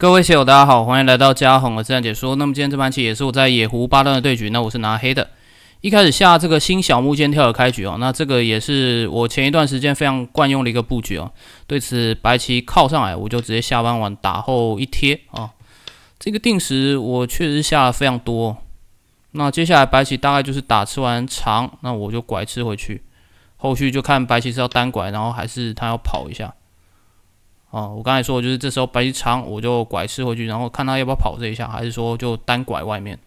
各位棋友，大家好，欢迎来到嘉宏的自然解说。那么今天这盘棋也是我在野狐八段的对局，那我是拿黑的。一开始下这个新小木剑跳的开局哦，那这个也是我前一段时间非常惯用的一个布局哦。对此白棋靠上来，我就直接下完往打后一贴啊。这个定时我确实下的非常多。那接下来白棋大概就是打吃完长，那我就拐吃回去，后续就看白棋是要单拐，然后还是他要跑一下。哦，我刚才说的就是这时候白棋长，我就拐吃回去，然后看他要不要跑这一下，还是说就单拐外面，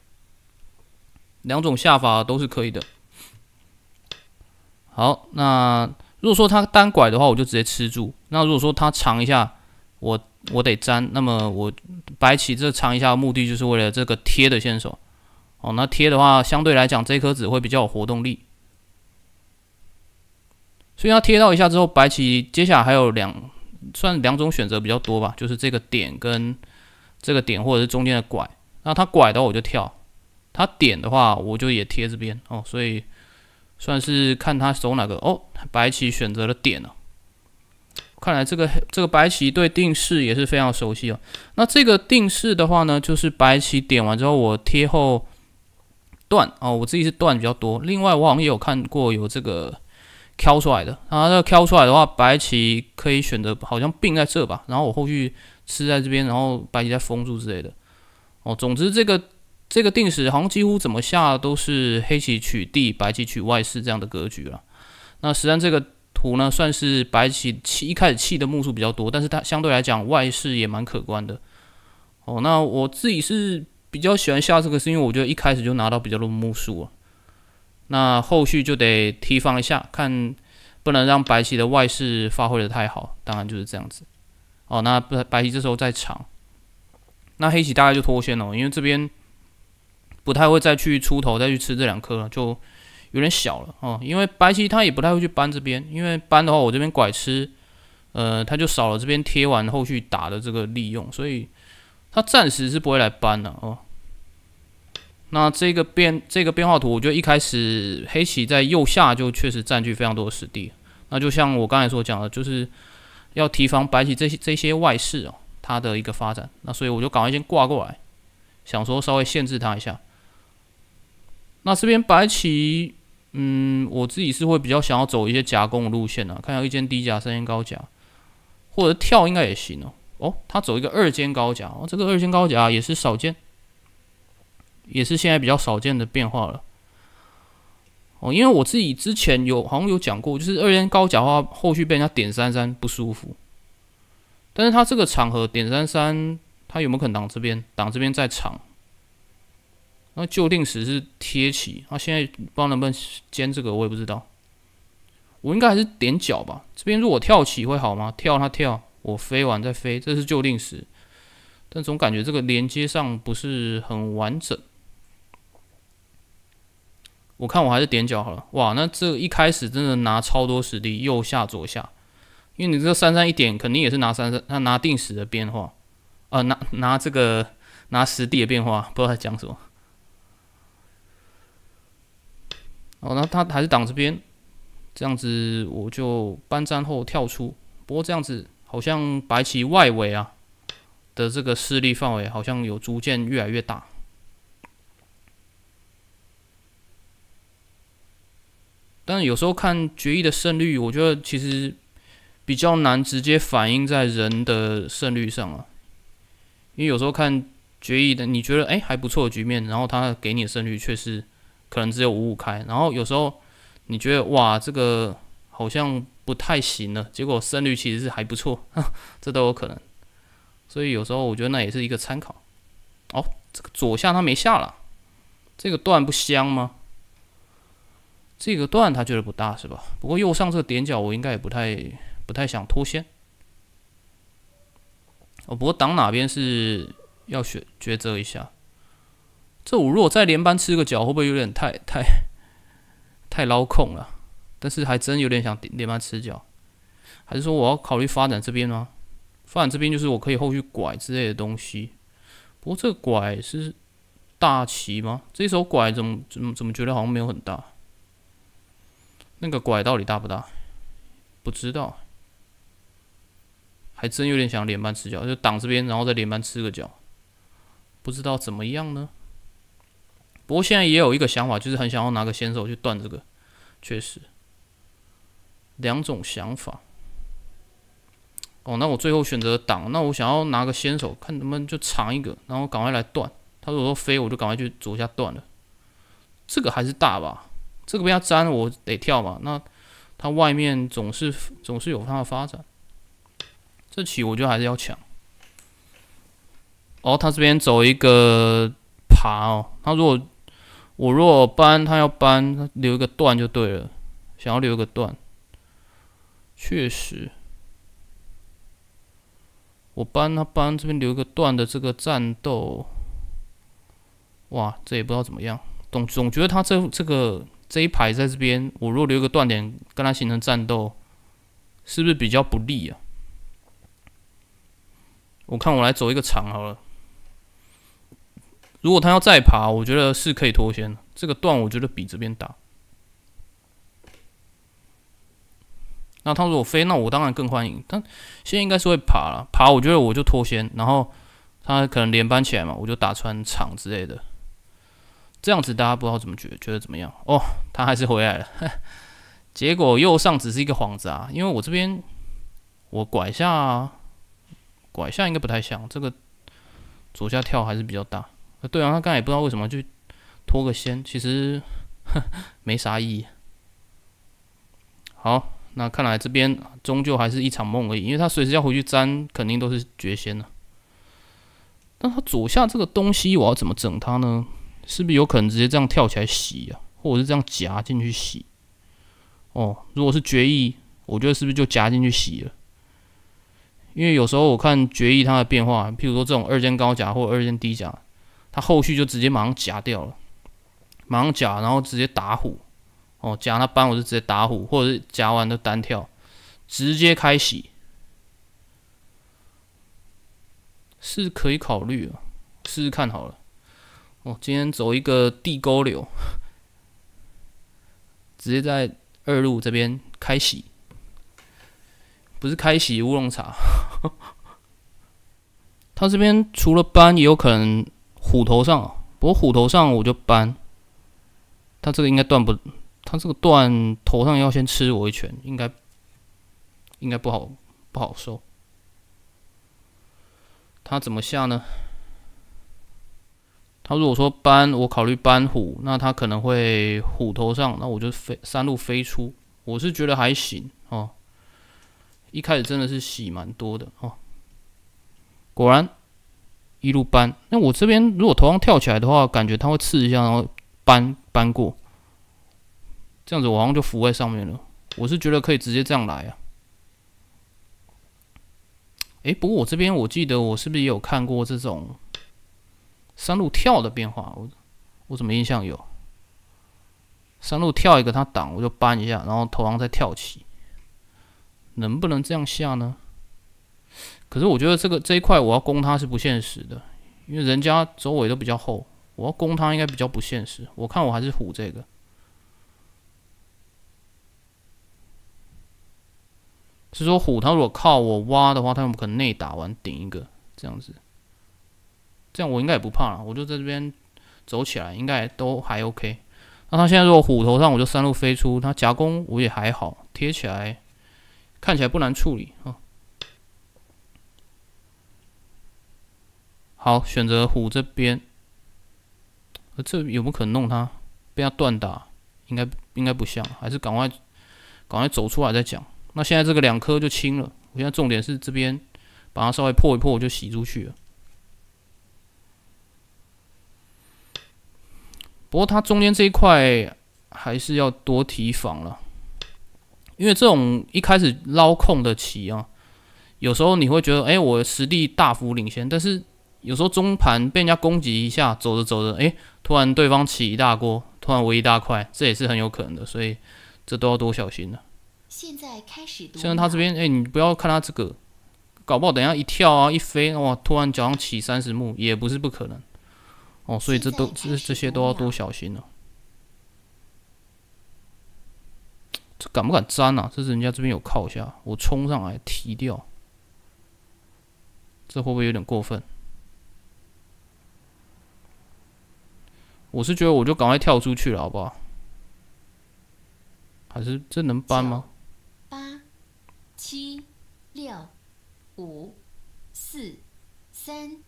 两种下法都是可以的。好，那如果说他单拐的话，我就直接吃住；那如果说他长一下，我我得粘。那么我白棋这长一下目的就是为了这个贴的先手。哦，那贴的话，相对来讲这颗子会比较有活动力，所以它贴到一下之后，白棋接下来还有两。算两种选择比较多吧，就是这个点跟这个点，或者是中间的拐。那他拐的我就跳；他点的话，我就也贴这边哦。所以算是看他走哪个哦。白棋选择了点哦，看来这个这个白棋对定式也是非常熟悉哦。那这个定式的话呢，就是白棋点完之后，我贴后断哦，我自己是断比较多。另外，我好像也有看过有这个。挑出来的，那这挑出来的话，白棋可以选择好像并在这吧，然后我后续吃在这边，然后白棋再封住之类的。哦，总之这个这个定式好像几乎怎么下都是黑棋取地，白棋取外势这样的格局了。那实际上这个图呢，算是白棋气一开始气的目数比较多，但是它相对来讲外势也蛮可观的。哦，那我自己是比较喜欢下这个，是因为我觉得一开始就拿到比较多目数啊。那后续就得提防一下，看不能让白棋的外势发挥得太好。当然就是这样子哦。那白白棋这时候在长，那黑棋大概就脱先了，因为这边不太会再去出头再去吃这两颗了，就有点小了哦。因为白棋他也不太会去搬这边，因为搬的话我这边拐吃，呃，他就少了这边贴完后续打的这个利用，所以他暂时是不会来搬了哦。那这个变这个变化图，我觉得一开始黑棋在右下就确实占据非常多的实地。那就像我刚才所讲的，就是要提防白棋这些这些外势哦，它的一个发展。那所以我就搞一先挂过来，想说稍微限制它一下。那这边白棋，嗯，我自己是会比较想要走一些夹攻的路线呢，看一间低夹、三间高夹，或者跳应该也行哦。哦，他走一个二间高夹，哦，这个二间高夹也是少见。也是现在比较少见的变化了，哦，因为我自己之前有好像有讲过，就是二元高甲话后续被人家点三三不舒服，但是他这个场合点三三，他有没有可能挡这边挡这边在场？那旧定时是贴起，那现在不知道能不能煎这个，我也不知道，我应该还是点脚吧，这边如果跳起会好吗？跳他跳，我飞完再飞，这是旧定时，但总感觉这个连接上不是很完整。我看我还是点脚好了。哇，那这一开始真的拿超多实力，右下左下，因为你这三三一点肯定也是拿三三，他拿定时的变化，呃，拿拿这个拿实地的变化，不知道在讲什么。哦，那他还是挡这边，这样子我就搬占后跳出。不过这样子好像白棋外围啊的这个势力范围好像有逐渐越来越大。但是有时候看决议的胜率，我觉得其实比较难直接反映在人的胜率上啊，因为有时候看决议的，你觉得哎还不错的局面，然后他给你的胜率却是可能只有五五开，然后有时候你觉得哇这个好像不太行了，结果胜率其实是还不错，这都有可能，所以有时候我觉得那也是一个参考。哦，这个左下他没下了，这个段不香吗？这个段他觉得不大是吧？不过右上这个点角我应该也不太不太想脱先。哦，不过挡哪边是要选抉择一下。这我如果再连班吃个角会不会有点太太太捞空了？但是还真有点想连班吃角。还是说我要考虑发展这边吗？发展这边就是我可以后续拐之类的东西。不过这拐是大旗吗？这手拐怎么怎么怎么觉得好像没有很大。那个拐到底大不大？不知道，还真有点想连班吃角，就挡这边，然后再连班吃个角，不知道怎么样呢？不过现在也有一个想法，就是很想要拿个先手去断这个，确实，两种想法。哦，那我最后选择挡，那我想要拿个先手，看能不能就藏一个，然后赶快来断。他如果说飞，我就赶快去左下断了，这个还是大吧？这个不要粘，我得跳嘛。那他外面总是总是有他的发展。这棋我觉得还是要抢。哦，他这边走一个爬哦。他如果我如果搬，他要搬，留一个段就对了。想要留一个段，确实。我搬他搬这边留一个段的这个战斗，哇，这也不知道怎么样，总总觉得他这这个。这一排在这边，我若留个断点跟他形成战斗，是不是比较不利啊？我看我来走一个长好了。如果他要再爬，我觉得是可以脱先。这个段我觉得比这边大。那他如果飞，那我当然更欢迎。但现在应该是会爬了，爬我觉得我就脱先。然后他可能连班起来嘛，我就打穿场之类的。这样子大家不知道怎么觉觉得怎么样哦，他还是回来了。结果右上只是一个幌子啊，因为我这边我拐下，拐下应该不太像这个左下跳还是比较大。对啊，他刚才也不知道为什么就拖个先，其实 没啥意。义。好，那看来这边终究还是一场梦而已，因为他随时要回去粘，肯定都是绝仙了。那他左下这个东西，我要怎么整他呢？是不是有可能直接这样跳起来洗啊，或者是这样夹进去洗？哦，如果是决议，我觉得是不是就夹进去洗了？因为有时候我看决议它的变化，譬如说这种二尖高夹或者二尖低夹，它后续就直接马上夹掉了，马上夹，然后直接打虎。哦，夹那班我就直接打虎，或者是夹完就单跳，直接开洗，是可以考虑啊，试试看好了。哦，今天走一个地沟流，直接在二路这边开洗，不是开洗乌龙茶。他这边除了搬，也有可能虎头上。不过虎头上我就搬。他这个应该断不，他这个断头上要先吃我一拳，应该应该不好不好收。他怎么下呢？他如果说搬，我考虑搬虎，那他可能会虎头上，那我就飞三路飞出，我是觉得还行哦。一开始真的是洗蛮多的哦，果然一路搬。那我这边如果头上跳起来的话，感觉他会刺一下，然后搬搬过，这样子我好像就浮在上面了。我是觉得可以直接这样来啊。哎，不过我这边我记得我是不是也有看过这种？三路跳的变化，我我怎么印象有？三路跳一个，他挡我就搬一下，然后头狼再跳起，能不能这样下呢？可是我觉得这个这一块我要攻他是不现实的，因为人家周围都比较厚，我要攻他应该比较不现实。我看我还是虎这个，是说虎他如果靠我挖的话，他有可能内打完顶一个这样子。这样我应该也不怕了，我就在这边走起来，应该都还 OK。那他现在如果虎头上，我就三路飞出，他夹攻我也还好，贴起来看起来不难处理啊。好，选择虎这边，这有没有可能弄他被他断打？应该应该不像，还是赶快赶快走出来再讲。那现在这个两颗就清了，我现在重点是这边把它稍微破一破，我就洗出去了。不过它中间这一块还是要多提防了，因为这种一开始捞空的棋啊，有时候你会觉得，哎，我实力大幅领先，但是有时候中盘被人家攻击一下，走着走着，哎，突然对方起一大锅，突然围一大块，这也是很有可能的，所以这都要多小心了。现在开始，现在他这边，哎，你不要看他这个，搞不好等下一跳啊一飞哇，突然脚上起三十目也不是不可能。哦，所以这都这这些都要多小心了。这敢不敢粘啊？这是人家这边有靠下，我冲上来提掉，这会不会有点过分？我是觉得我就赶快跳出去了，好不好？还是这能搬吗？八七六五四三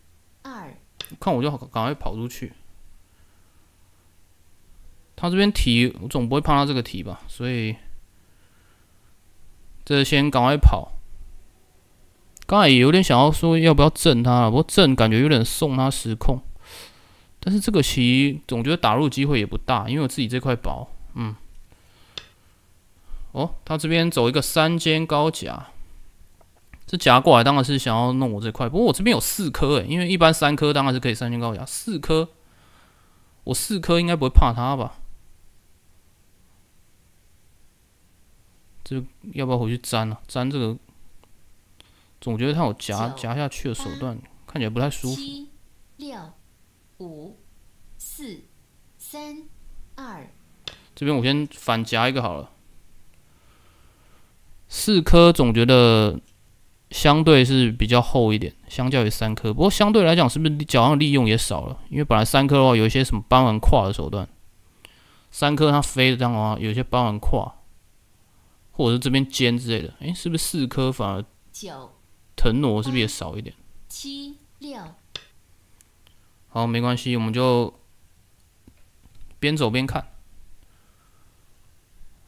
二。看我，就赶快跑出去。他这边提，我总不会怕他这个提吧？所以，这先赶快跑。刚才也有点想要说，要不要震他？不过震感觉有点送他失控。但是这个棋，总觉得打入机会也不大，因为我自己这块薄。嗯。哦，他这边走一个三间高甲。这夹过来当然是想要弄我这块，不过我这边有四颗哎，因为一般三颗当然是可以三千高压，四颗我四颗应该不会怕它吧？这要不要回去粘啊？粘这个总觉得它有夹夹下去的手段，看起来不太舒服。七六五四三二，这边我先反夹一个好了。四颗总觉得。相对是比较厚一点，相较于三颗，不过相对来讲，是不是脚上利用也少了？因为本来三颗的话，有一些什么扳完胯的手段，三颗它飞的当啊，有些扳完胯，或者是这边尖之类的，哎，是不是四颗反而腾挪是不是也少一点？七六，好，没关系，我们就边走边看，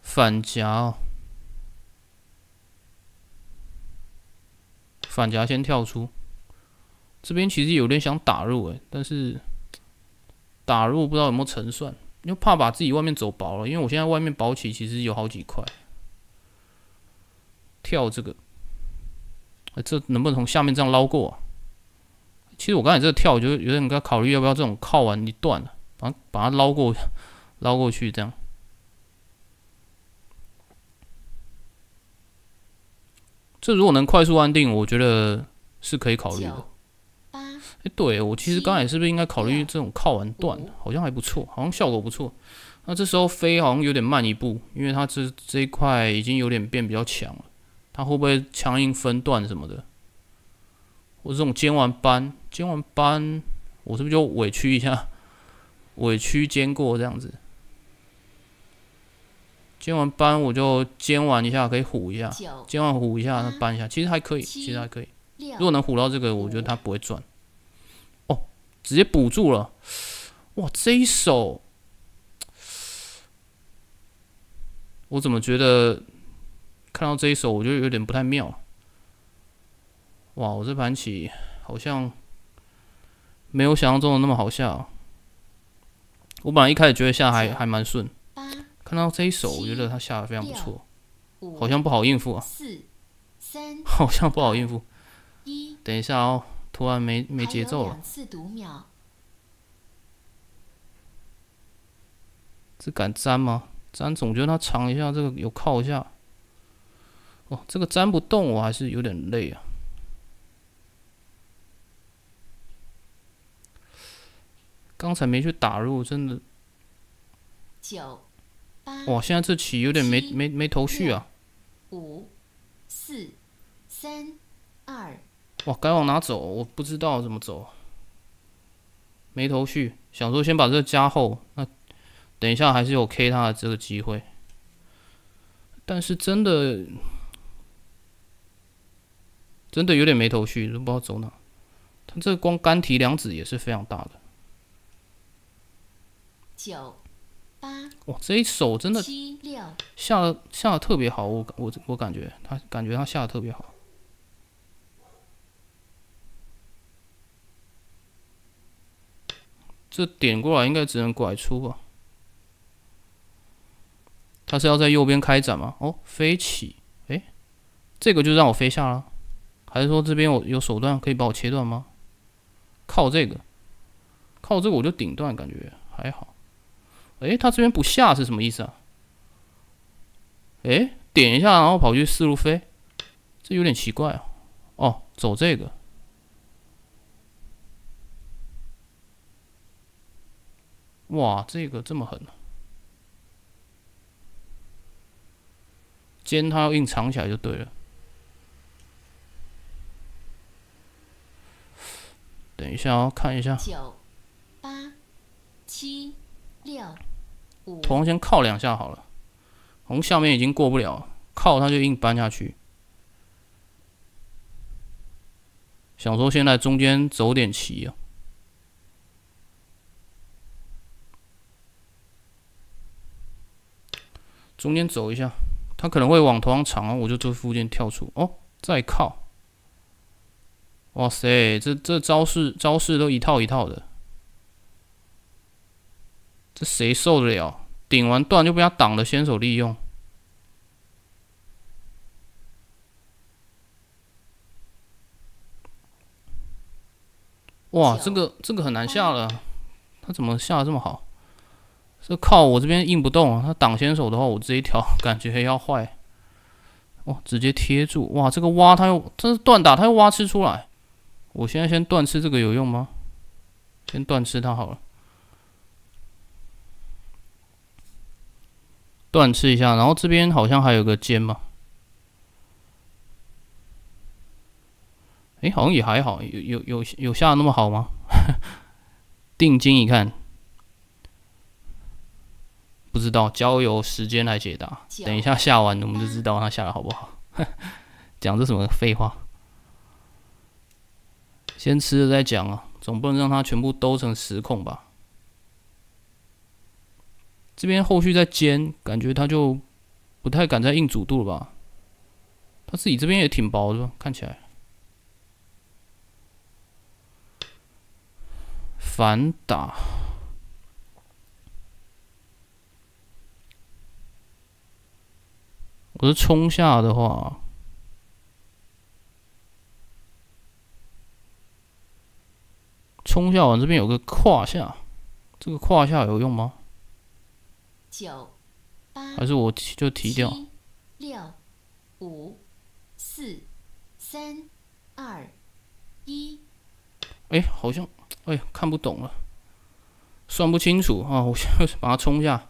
反夹。反夹先跳出，这边其实有点想打入欸，但是打入不知道有没有成算，又怕把自己外面走薄了，因为我现在外面薄起其实有好几块。跳这个，这能不能从下面这样捞过？其实我刚才这个跳，我觉得有点该考虑要不要这种靠完一段了，把把它捞过捞过去这样。这如果能快速安定，我觉得是可以考虑的。哎，对我其实刚才是不是应该考虑这种靠完段，好像还不错，好像效果不错。那这时候飞好像有点慢一步，因为它这这一块已经有点变比较强了，它会不会强硬分段什么的？我这种煎完班，煎完班，我是不是就委屈一下，委屈煎过这样子？煎完搬我就煎完一下，可以糊一下，煎完糊一下，搬一下，其实还可以，其实还可以。如果能糊到这个，我觉得他不会转。哦，直接补住了！哇，这一手，我怎么觉得看到这一手，我就有点不太妙。哇，我这盘棋好像没有想象中的那么好下。我本来一开始觉得下还还蛮顺。看到这一手，我觉得他下的非常不错，好像不好应付啊！四、三，好像不好应付。一，等一下哦，突然没没节奏了。次读秒，这敢粘吗？粘总觉得他尝一下，这个有靠一下。哦，这个粘不动，我还是有点累啊。刚才没去打入，真的。九。哇，现在这棋有点没没没头绪啊！五、四、三、二，哇，该往哪走？我不知道怎么走，没头绪。想说先把这个加厚，那等一下还是有 K 他的这个机会。但是真的，真的有点没头绪，都不知道走哪。他这光干提两子也是非常大的。九。哇，这一手真的下下特别好，我我我感觉他感觉他下的特别好。这点过来应该只能拐出吧？他是要在右边开展吗？哦，飞起，哎，这个就让我飞下了，还是说这边我有手段可以把我切断吗？靠这个，靠这个我就顶断，感觉还好。哎，他这边不下是什么意思啊？哎，点一下，然后跑去四路飞，这有点奇怪啊！哦，走这个，哇，这个这么狠！今尖他要硬藏起来就对了。等一下啊，看一下。九八七。六，红先靠两下好了，红下面已经过不了，靠他就硬搬下去。想说先在中间走点棋啊，中间走一下，他可能会往头上长啊，我就这附近跳出哦，再靠。哇塞，这这招式招式都一套一套的。这谁受得了？顶完断就被他挡的先手利用。哇，这个这个很难下了，他怎么下的这么好？这靠我这边硬不动，他挡先手的话，我这一条感觉要坏。哇，直接贴住！哇，这个挖他又，这是断打，他又挖吃出来。我现在先断吃这个有用吗？先断吃他好了。断吃一下，然后这边好像还有个尖嘛。哎，好像也还好，有有有有下那么好吗？定睛一看，不知道，交由时间来解答。等一下下完，我们就知道他下的好不好。讲这什么废话？先吃了再讲啊，总不能让他全部都成失控吧。这边后续再煎，感觉他就不太敢再硬煮度了吧？他自己这边也挺薄的，看起来反打。我是冲下的话，冲下我这边有个胯下，这个胯下有用吗？九，还是我就提掉。六，五，四，三，二，一。哎，好像，哎呀，看不懂了，算不清楚啊！我先 把它冲一下。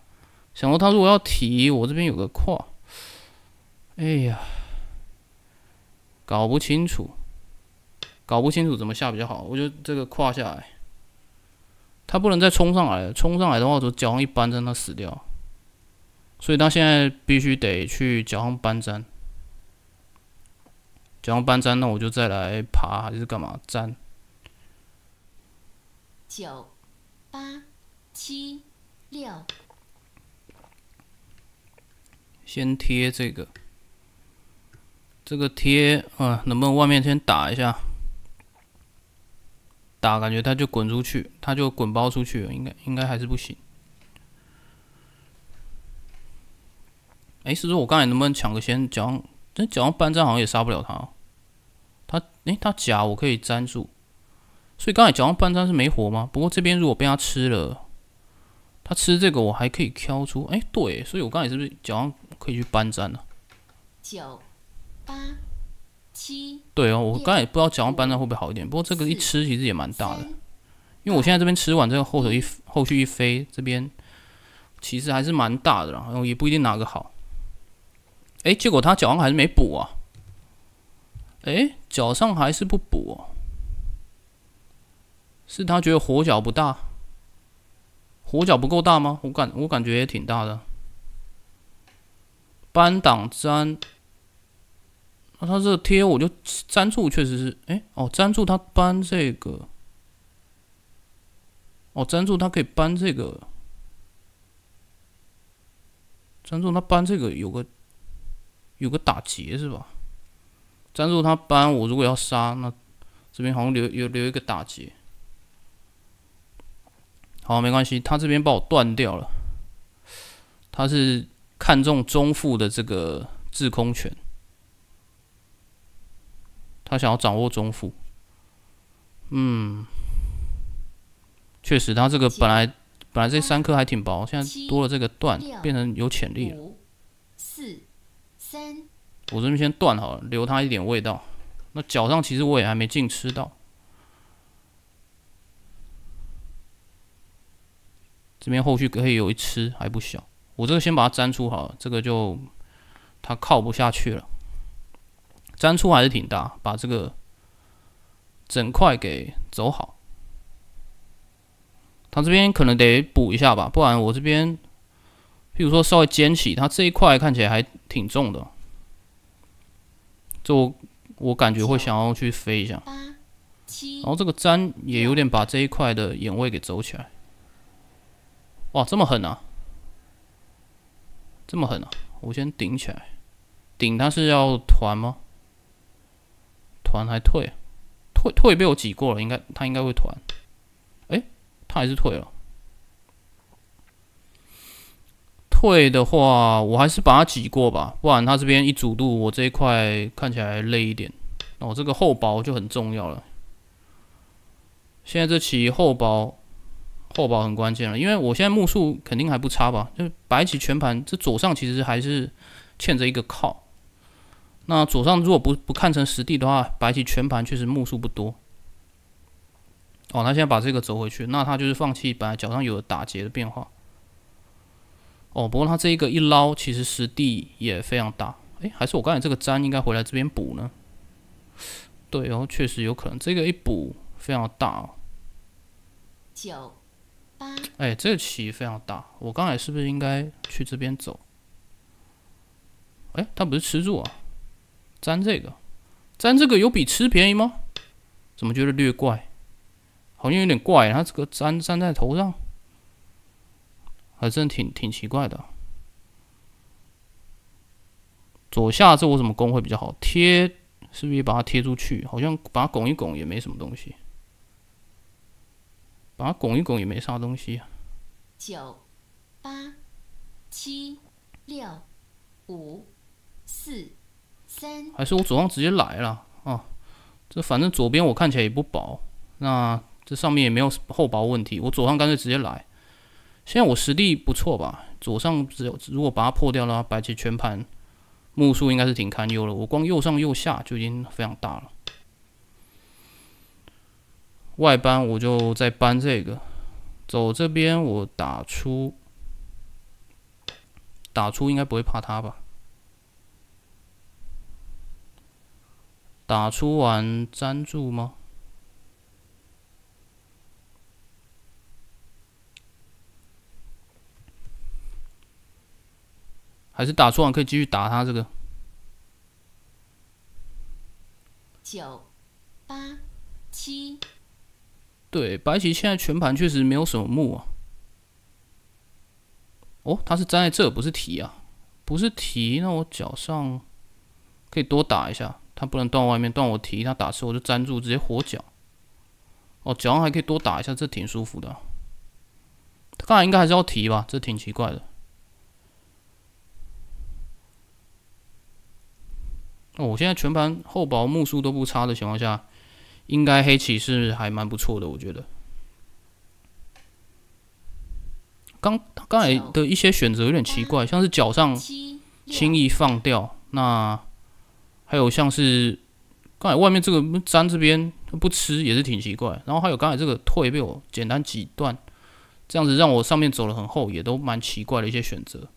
想到他如果要提，我这边有个框。哎呀，搞不清楚，搞不清楚怎么下比较好。我就这个跨下来，他不能再冲上来。了。冲上来的话，我脚上一扳，让他死掉。所以他现在必须得去脚上搬砖，脚上搬砖，那我就再来爬还是干嘛粘？九八七六，先贴这个，这个贴啊，能不能外面先打一下？打感觉他就滚出去，他就滚包出去了，应该应该还是不行。哎，是不是我刚才能不能抢个先？脚上，但脚上搬砖好像也杀不了他。他，哎，他甲我可以粘住。所以刚才脚上搬砖是没活吗？不过这边如果被他吃了，他吃这个我还可以挑出。哎，对，所以我刚才是不是脚上可以去搬砖呢？九八七。对哦，我刚才不知道脚上搬砖会不会好一点。不过这个一吃其实也蛮大的，因为我现在这边吃完这个后手一后续一飞，这边其实还是蛮大的，然后也不一定哪个好。哎，结果他脚上还是没补啊！哎，脚上还是不补哦，是他觉得火脚不大，火脚不够大吗？我感我感觉也挺大的。搬挡粘，那他这贴我就粘住，确实是哎哦，粘住他搬这个，哦粘住他可以搬这个，粘住他搬这个有个。有个打结是吧？粘住他搬我，如果要杀那，这边好像留有留一个打结。好，没关系，他这边把我断掉了。他是看中中腹的这个制空权，他想要掌握中腹。嗯，确实，他这个本来本来这三颗还挺薄，现在多了这个断，变成有潜力了。我这边先断了，留它一点味道。那脚上其实我也还没进吃到。这边后续可以有一吃，还不小。我这个先把它粘出好，这个就它靠不下去了。粘出还是挺大，把这个整块给走好。它这边可能得补一下吧，不然我这边。比如说稍微尖起，它这一块看起来还挺重的，就我感觉会想要去飞一下，然后这个粘也有点把这一块的眼位给走起来，哇，这么狠啊！这么狠啊！我先顶起来，顶它是要团吗？团还退？退退被我挤过了，应该他应该会团，哎，他还是退了。退的话，我还是把它挤过吧，不然它这边一阻度，我这一块看起来累一点。那我这个厚薄就很重要了。现在这棋厚薄，厚薄很关键了，因为我现在目数肯定还不差吧？就白棋全盘，这左上其实还是欠着一个靠。那左上如果不不看成实地的话，白棋全盘确实目数不多。哦，他现在把这个走回去，那他就是放弃本来脚上有打劫的变化。哦，不过他这一个一捞，其实实地也非常大。哎，还是我刚才这个粘应该回来这边补呢？对哦，确实有可能这个一补非常大哦。九八，哎，这个棋非常大。我刚才是不是应该去这边走？哎，他不是吃住啊？粘这个，粘这个有比吃便宜吗？怎么觉得略怪？好像有点怪，他这个粘粘在头上。还真挺挺奇怪的。左下这我怎么攻会比较好？贴是不是也把它贴出去？好像把它拱一拱也没什么东西。把它拱一拱也没啥东西。九八七六五四三，还是我左上直接来了啊？这反正左边我看起来也不薄，那这上面也没有厚薄问题，我左上干脆直接来。现在我实力不错吧？左上只有如果把它破掉了，白棋全盘目数应该是挺堪忧的。我光右上右下就已经非常大了。外搬我就再搬这个，走这边我打出，打出应该不会怕他吧？打出完粘住吗？还是打错啊？可以继续打他这个。九、八、七。对，白棋现在全盘确实没有什么目啊。哦，他是粘在这，不是提啊，不是提。那我脚上可以多打一下，他不能断外面，断我提，他打吃我就粘住，直接活脚。哦，脚上还可以多打一下，这挺舒服的。刚才应该还是要提吧，这挺奇怪的。哦，我现在全盘厚薄目数都不差的情况下，应该黑棋是还蛮不错的，我觉得。刚刚才的一些选择有点奇怪，像是脚上轻易放掉，那还有像是刚才外面这个粘这边不吃也是挺奇怪，然后还有刚才这个退被我简单挤断，这样子让我上面走了很厚，也都蛮奇怪的一些选择。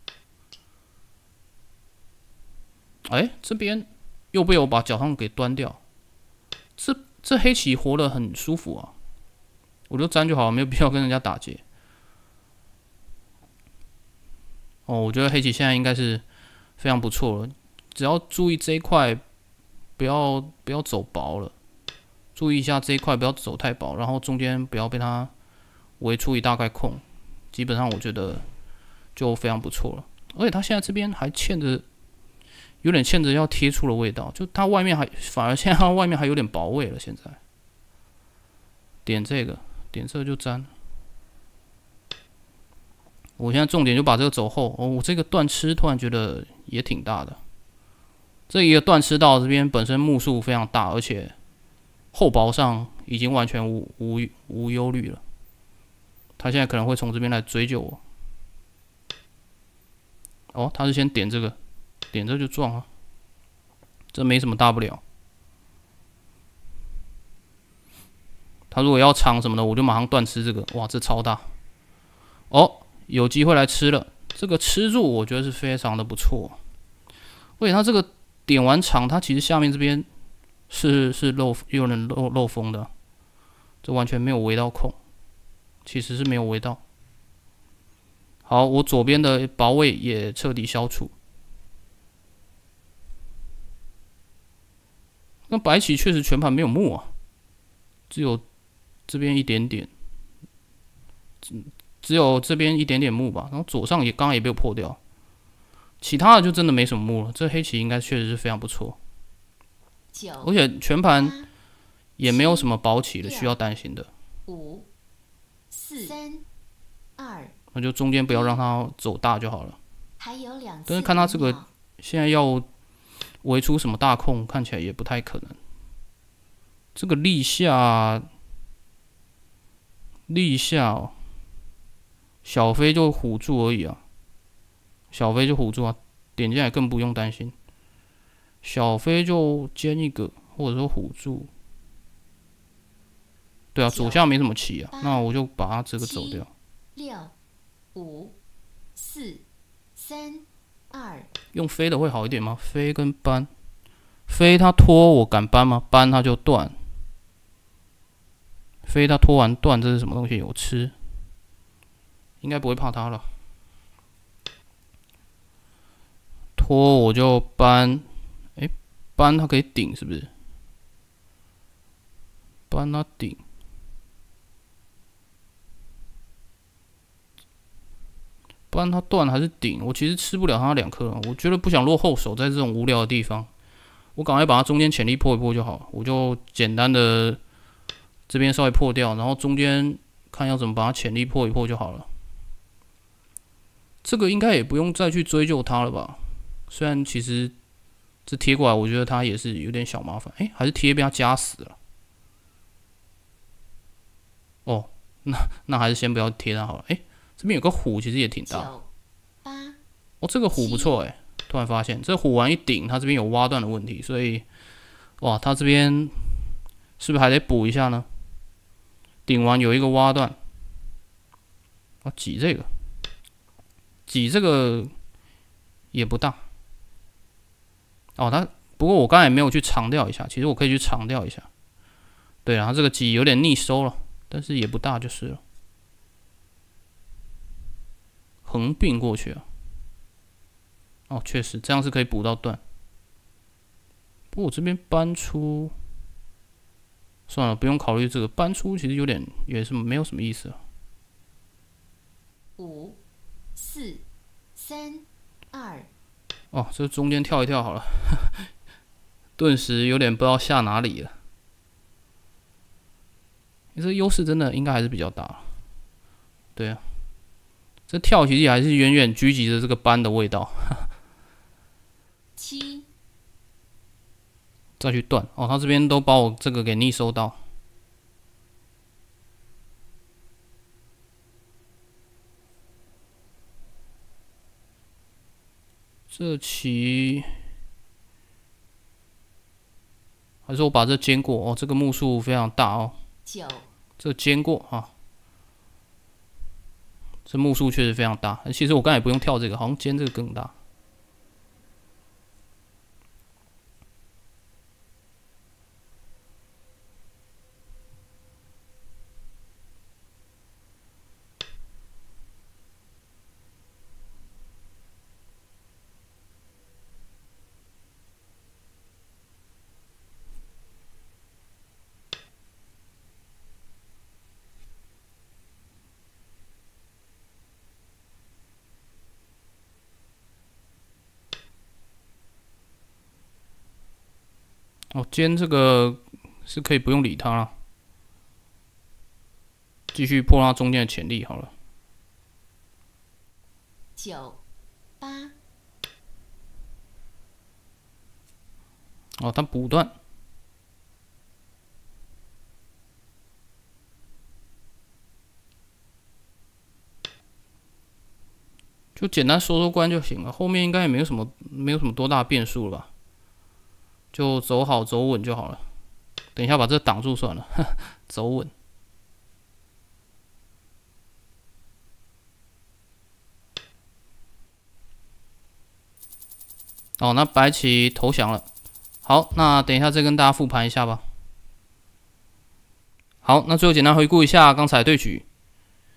哎，这边。又被我把脚上给端掉，这这黑棋活的很舒服啊，我就粘就好，没有必要跟人家打劫。哦，我觉得黑棋现在应该是非常不错了，只要注意这一块，不要不要走薄了，注意一下这一块不要走太薄，然后中间不要被它围出一大块空，基本上我觉得就非常不错了。而且他现在这边还欠着。有点欠着要贴出的味道，就它外面还反而现在外面还有点薄味了。现在点这个点这个就粘。我现在重点就把这个走后，哦，我这个断吃突然觉得也挺大的。这一个断吃到这边本身目数非常大，而且厚薄上已经完全无无无忧虑了。他现在可能会从这边来追究我。哦，他是先点这个。点这就撞了，这没什么大不了。他如果要长什么的，我就马上断吃这个。哇，这超大！哦，有机会来吃了。这个吃住我觉得是非常的不错。而且他这个点完场，他其实下面这边是是漏，又能漏漏风的。这完全没有围到空，其实是没有围到。好，我左边的保卫也彻底消除。那白棋确实全盘没有木啊，只有这边一点点，只只有这边一点点木吧。然后左上也刚刚也被我破掉，其他的就真的没什么木了。这黑棋应该确实是非常不错，而且全盘也没有什么保起的需要担心的。五、四、三、二，那就中间不要让它走大就好了。还有两，但是看他这个现在要。会出什么大空？看起来也不太可能。这个立下，立下，小飞就唬住而已啊。小飞就唬住啊，点进来更不用担心。小飞就尖一个，或者说唬住。对啊，左下没什么棋啊，那我就把它这个走掉。六、五、四、三。用飞的会好一点吗？飞跟搬，飞它拖我敢搬吗？搬它就断。飞它拖完断，这是什么东西？有吃？应该不会怕它了。拖我就搬，哎，搬它可以顶是不是？搬它顶。不然它断还是顶，我其实吃不了它两颗，我觉得不想落后守在这种无聊的地方，我赶快把它中间潜力破一破就好我就简单的这边稍微破掉，然后中间看要怎么把它潜力破一破就好了。这个应该也不用再去追究它了吧，虽然其实这贴过来我觉得它也是有点小麻烦，哎，还是贴被它夹死了。哦，那那还是先不要贴它好了，哎。这边有个虎，其实也挺大。哦，这个虎不错哎，突然发现这虎王一顶，它这边有挖断的问题，所以，哇，它这边是不是还得补一下呢？顶完有一个挖断，我挤这个，挤这个也不大。哦，它不过我刚才没有去长掉一下，其实我可以去长掉一下。对，然后这个挤有点逆收了，但是也不大就是了。横并过去啊，哦，确实这样是可以补到段。不过我这边搬出，算了，不用考虑这个搬出，其实有点也是没有什么意思啊。五四三二，哦，这中间跳一跳好了，顿时有点不知道下哪里了。你这优势真的应该还是比较大，对啊。这跳棋棋还是远远狙击着这个斑的味道。七，再去断哦，他这边都把我这个给逆收到。这棋，还是我把这坚果哦，这个目数非常大哦。九，这坚果哈。这目数确实非常大，其实我刚才也不用跳这个，好像天这个更大。哦，今天这个是可以不用理他了，继续破它中间的潜力好了。九八。哦，它补断。就简单说说关就行了，后面应该也没有什么，没有什么多大变数了吧。就走好走稳就好了。等一下把这挡住算了，走稳。哦，那白棋投降了。好，那等一下再跟大家复盘一下吧。好，那最后简单回顾一下刚才对局。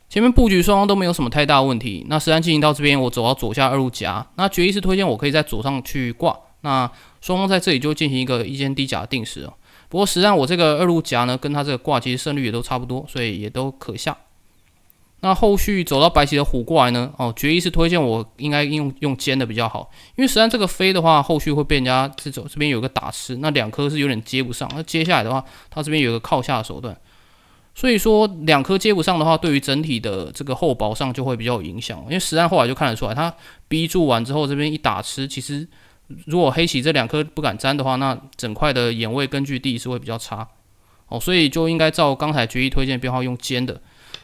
前面布局双方都没有什么太大问题。那实战进行到这边，我走到左下二路夹。那绝一是推荐我可以在左上去挂。那双方在这里就进行一个一间低夹的定式啊。不过实战我这个二路夹呢，跟它这个挂其实胜率也都差不多，所以也都可下。那后续走到白棋的虎过来呢，哦，决一是推荐我应该用用尖的比较好，因为实战这个飞的话，后续会被人家这走这边有个打吃，那两颗是有点接不上。那接下来的话，它这边有个靠下的手段，所以说两颗接不上的话，对于整体的这个厚薄上就会比较有影响。因为实战后来就看得出来，它 B 柱完之后这边一打吃，其实。如果黑棋这两颗不敢粘的话，那整块的眼位根据地是会比较差哦，所以就应该照刚才决议推荐变化用尖的。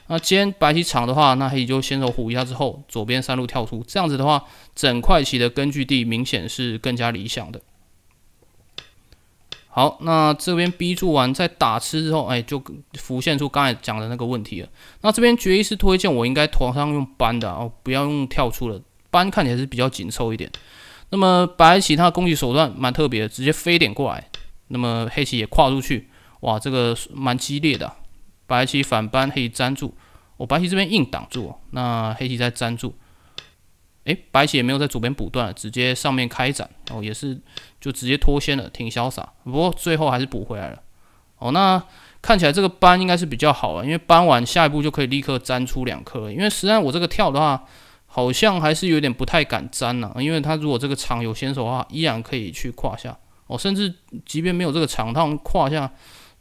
那尖白棋长的话，那黑棋就先手虎一下之后，左边三路跳出，这样子的话，整块棋的根据地明显是更加理想的。好，那这边 B 住完再打吃之后，哎，就浮现出刚才讲的那个问题了。那这边决议是推荐我应该头上用扳的哦，不要用跳出了，扳看起来是比较紧凑一点。那么白棋它的攻击手段蛮特别，直接飞点过来。那么黑棋也跨出去，哇，这个蛮激烈的。白棋反搬，黑棋粘住。我白棋这边硬挡住，那黑棋再粘住。哎，白棋也没有在左边补断，直接上面开展，哦，也是就直接脱先了，挺潇洒。不过最后还是补回来了。哦，那看起来这个搬应该是比较好了，因为搬完下一步就可以立刻粘出两颗。因为实际上我这个跳的话。好像还是有点不太敢粘了，因为他如果这个场有先手的话，依然可以去跨下哦。甚至即便没有这个场，他们跨下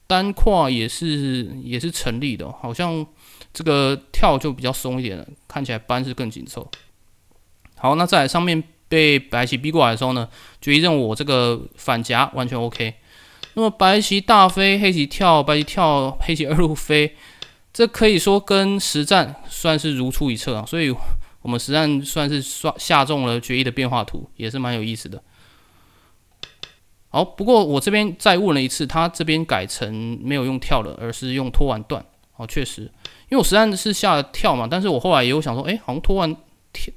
单跨也是也是成立的。好像这个跳就比较松一点了，看起来扳是更紧凑。好，那在上面被白棋逼过来的时候呢，就一任我这个反夹完全 OK。那么白棋大飞，黑棋跳，白棋跳，黑棋二路飞，这可以说跟实战算是如出一辙啊，所以。我们实战算是刷下中了，决议的变化图也是蛮有意思的。好，不过我这边再问了一次，他这边改成没有用跳了，而是用拖完断。哦，确实，因为我实战是下了跳嘛，但是我后来也有想说，哎，好像拖完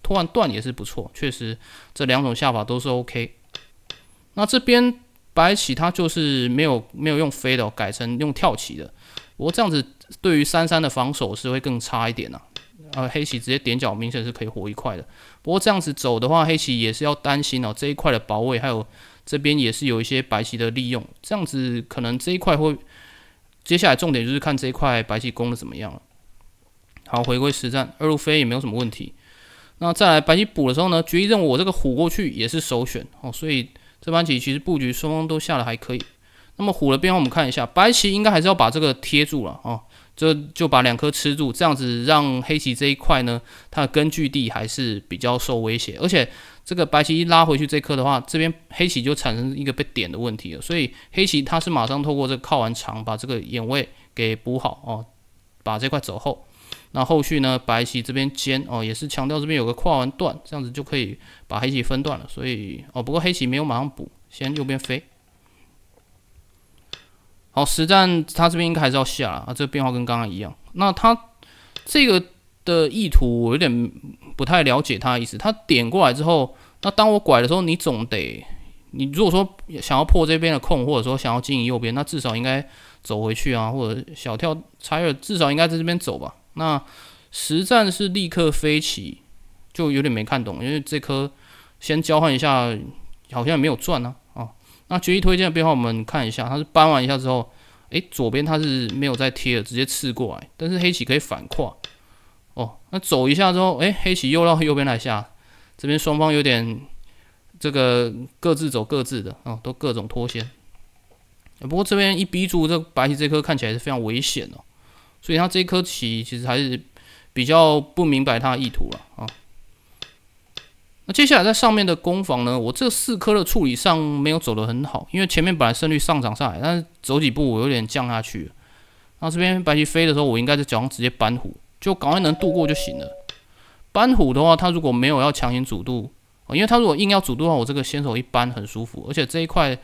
拖完断也是不错，确实这两种下法都是 OK。那这边白起他就是没有没有用飞的，改成用跳棋的。不过这样子对于三三的防守是会更差一点啊。呃，黑棋直接点角明显是可以活一块的，不过这样子走的话，黑棋也是要担心哦这一块的保卫，还有这边也是有一些白棋的利用，这样子可能这一块会接下来重点就是看这一块白棋攻的怎么样了。好，回归实战，二路飞也没有什么问题。那再来白棋补的时候呢，决一任为我这个虎过去也是首选哦，所以这盘棋其实布局双方都下的还可以。那么虎的变化我们看一下，白棋应该还是要把这个贴住了啊。就就把两颗吃住，这样子让黑棋这一块呢，它的根据地还是比较受威胁。而且这个白棋一拉回去这颗的话，这边黑棋就产生一个被点的问题了。所以黑棋它是马上透过这靠完长，把这个眼位给补好哦，把这块走后。那后续呢，白棋这边尖哦，也是强调这边有个跨完段，这样子就可以把黑棋分段了。所以哦，不过黑棋没有马上补，先右边飞。好，实战他这边应该还是要下啊，这个变化跟刚刚一样。那他这个的意图我有点不太了解他的意思。他点过来之后，那当我拐的时候，你总得你如果说想要破这边的空，或者说想要经营右边，那至少应该走回去啊，或者小跳差尔，至少应该在这边走吧。那实战是立刻飞起，就有点没看懂，因为这颗先交换一下，好像也没有转呢。那绝艺推荐的变化我们看一下，它是搬完一下之后，诶，左边它是没有再贴了，直接刺过来，但是黑棋可以反跨。哦，那走一下之后，诶，黑棋又到右边来下，这边双方有点这个各自走各自的啊，都各种脱先。不过这边一逼住这白棋这颗看起来是非常危险哦，所以它这颗棋其实还是比较不明白它的意图了啊。那接下来在上面的攻防呢？我这四颗的处理上没有走得很好，因为前面本来胜率上涨上来，但是走几步我有点降下去了。那这边白棋飞的时候，我应该在脚上直接扳虎，就赶快能度过就行了。扳虎的话，他如果没有要强行阻渡，因为他如果硬要阻渡的话，我这个先手一扳很舒服，而且这一块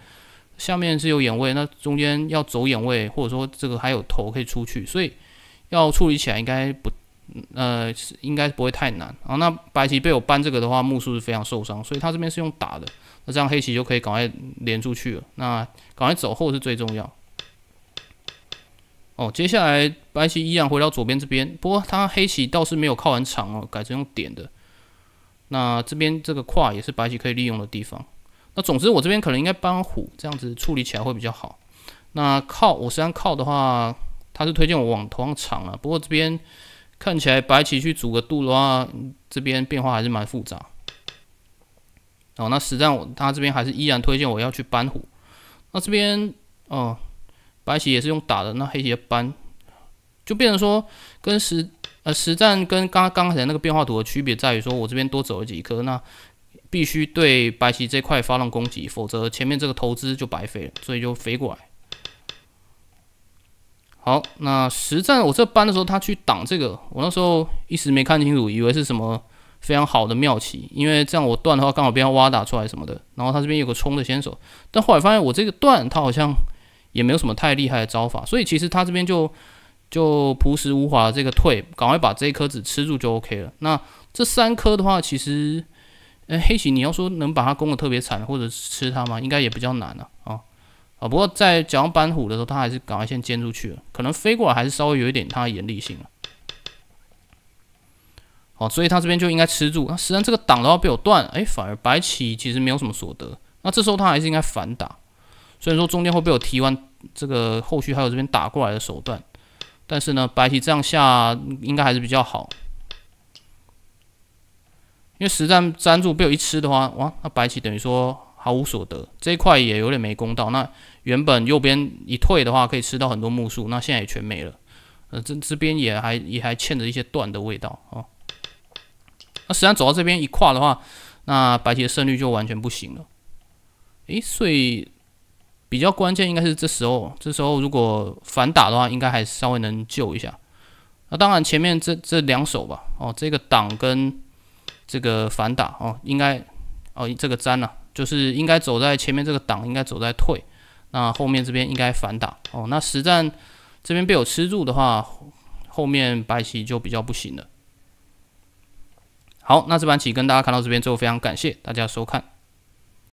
下面是有眼位，那中间要走眼位，或者说这个还有头可以出去，所以要处理起来应该不。呃，应该不会太难啊。那白棋被我搬这个的话，目数是非常受伤，所以他这边是用打的。那这样黑棋就可以赶快连出去了。那赶快走后是最重要。哦，接下来白棋依然回到左边这边，不过他黑棋倒是没有靠完长哦，改成用点的。那这边这个跨也是白棋可以利用的地方。那总之我这边可能应该搬虎，这样子处理起来会比较好。那靠，我实际上靠的话，他是推荐我往头上长了，不过这边。看起来白棋去组个度的话，这边变化还是蛮复杂。哦，那实战我他这边还是依然推荐我要去扳虎。那这边哦，白棋也是用打的，那黑棋扳，就变成说跟实呃实战跟刚刚才那个变化图的区别在于，说我这边多走了几颗，那必须对白棋这块发动攻击，否则前面这个投资就白费了，所以就飞过来。好，那实战我这搬的时候，他去挡这个，我那时候一时没看清楚，以为是什么非常好的妙棋，因为这样我断的话刚好被他挖打出来什么的，然后他这边有个冲的先手，但后来发现我这个断他好像也没有什么太厉害的招法，所以其实他这边就就朴实无华这个退，赶快把这一颗子吃住就 OK 了。那这三颗的话，其实诶黑棋你要说能把它攻得特别惨，或者吃它吗？应该也比较难了啊。啊，不过在讲板虎的时候，他还是赶快先尖出去了。可能飞过来还是稍微有一点他的严厉性哦，好，所以他这边就应该吃住。那实战这个挡都要被我断，哎，反而白棋其实没有什么所得。那这时候他还是应该反打。虽然说中间会被我踢完，这个后续还有这边打过来的手段，但是呢，白棋这样下应该还是比较好。因为实战粘住被我一吃的话，哇，那白棋等于说。毫无所得，这一块也有点没公道。那原本右边一退的话，可以吃到很多木数，那现在也全没了。呃，这这边也还也还欠着一些断的味道啊。那实际上走到这边一跨的话，那白棋的胜率就完全不行了。诶，所以比较关键应该是这时候，这时候如果反打的话，应该还稍微能救一下。那当然前面这这两手吧，哦，这个挡跟这个反打哦，应该哦这个粘了。就是应该走在前面这个挡应该走在退，那后面这边应该反打哦。那实战这边被我吃住的话，后面白棋就比较不行了。好，那这盘棋跟大家看到这边之后，非常感谢大家收看。